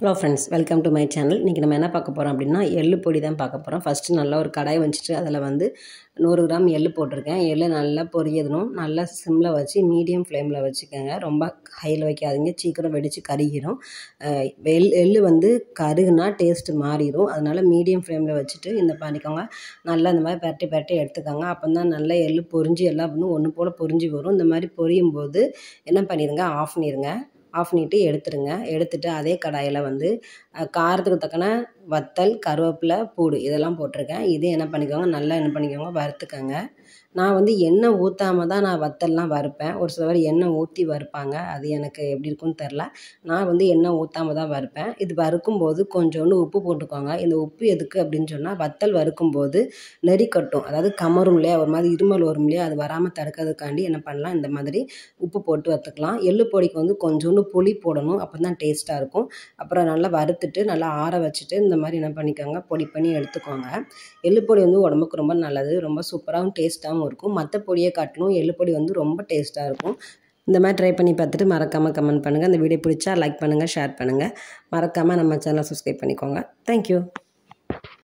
hello friends welcome to my channel இன்றைக்கி நம்ம என்ன பார்க்க போகிறோம் அப்படின்னா எள்ளு பொடி தான் பார்க்க போகிறோம் ஃபஸ்ட்டு நல்லா ஒரு கடாய் வச்சுட்டு அதில் வந்து நூறு கிராம் எள்ளு போட்டிருக்கேன் எள்ளு நல்லா பொரியதுனும் நல்லா சிம்மில் வச்சு மீடியம் ஃப்ளேமில் வச்சுக்கோங்க ரொம்ப ஹையில் வைக்காதீங்க சீக்கிரம் வெடித்து கருகிடும் எள் எள்ளு வந்து கருகுனா டேஸ்ட்டு மாறிடும் அதனால் மீடியம் ஃப்ளேமில் வச்சுட்டு இந்த பண்ணிக்கோங்க நல்லா இந்த மாதிரி பரட்டி பரட்டி எடுத்துக்கோங்க அப்போ தான் நல்லா எள்ளு பொரிஞ்சு எல்லாம் வந்து ஒன்று போல் பொரிஞ்சு வரும் இந்த மாதிரி பொரியும் போது என்ன பண்ணிடுங்க ஆஃப் பண்ணிடுங்க ஆஃப் பண்ணிவிட்டு எடுத்துடுங்க எடுத்துகிட்டு அதே கடாயில் வந்து காரத்துக்கு தக்கன வத்தல் கருவேப்பிலை பூடு இதெல்லாம் போட்டிருக்கேன் இது என்ன பண்ணிக்கோங்க நல்லா என்ன பண்ணிக்கோங்க வறுத்துக்கோங்க நான் வந்து எண்ணெய் ஊற்றாம தான் நான் வத்தல்லாம் வறுப்பேன் ஒரு சில பேர் எண்ணெய் ஊற்றி வறுப்பாங்க அது எனக்கு எப்படி இருக்குன்னு தெரில நான் வந்து எண்ணெய் ஊற்றாம தான் வறுப்பேன் இது வறுக்கும்போது கொஞ்சோண்டு உப்பு போட்டுக்கோங்க இந்த உப்பு எதுக்கு அப்படின்னு சொன்னால் வத்தல் வறுக்கும்போது நெறி கட்டும் அதாவது கமரும் இல்லையா ஒரு மாதிரி இருமல் வரும் இல்லையா அது வராமல் தடுக்கிறதுக்காண்டி என்ன பண்ணலாம் இந்த மாதிரி உப்பு போட்டு வறுத்துக்கலாம் எள்ளு பொடிக்கு வந்து கொஞ்சோண்டு புளி போடணும் அப்போ தான் டேஸ்ட்டாக இருக்கும் அப்புறம் நல்லா வறுத்து எடுத்துட்டு நல்லா ஆற வச்சுட்டு இந்த மாதிரி என்ன பண்ணிக்கோங்க பொடி பண்ணி எடுத்துக்கோங்க எள்ளுப்பொடி வந்து உடம்புக்கு ரொம்ப நல்லது ரொம்ப சூப்பராகவும் டேஸ்ட்டாகவும் இருக்கும் மற்ற பொடியை காட்டிலும் எள்ளுப்பொடி வந்து ரொம்ப டேஸ்ட்டாக இருக்கும் இந்த மாதிரி ட்ரை பண்ணி பார்த்துட்டு மறக்காமல் கமெண்ட் பண்ணுங்கள் இந்த வீடியோ பிடிச்சா லைக் பண்ணுங்கள் ஷேர் பண்ணுங்கள் மறக்காமல் நம்ம சேனலை சப்ஸ்கிரைப் பண்ணிக்கோங்க தேங்க்யூ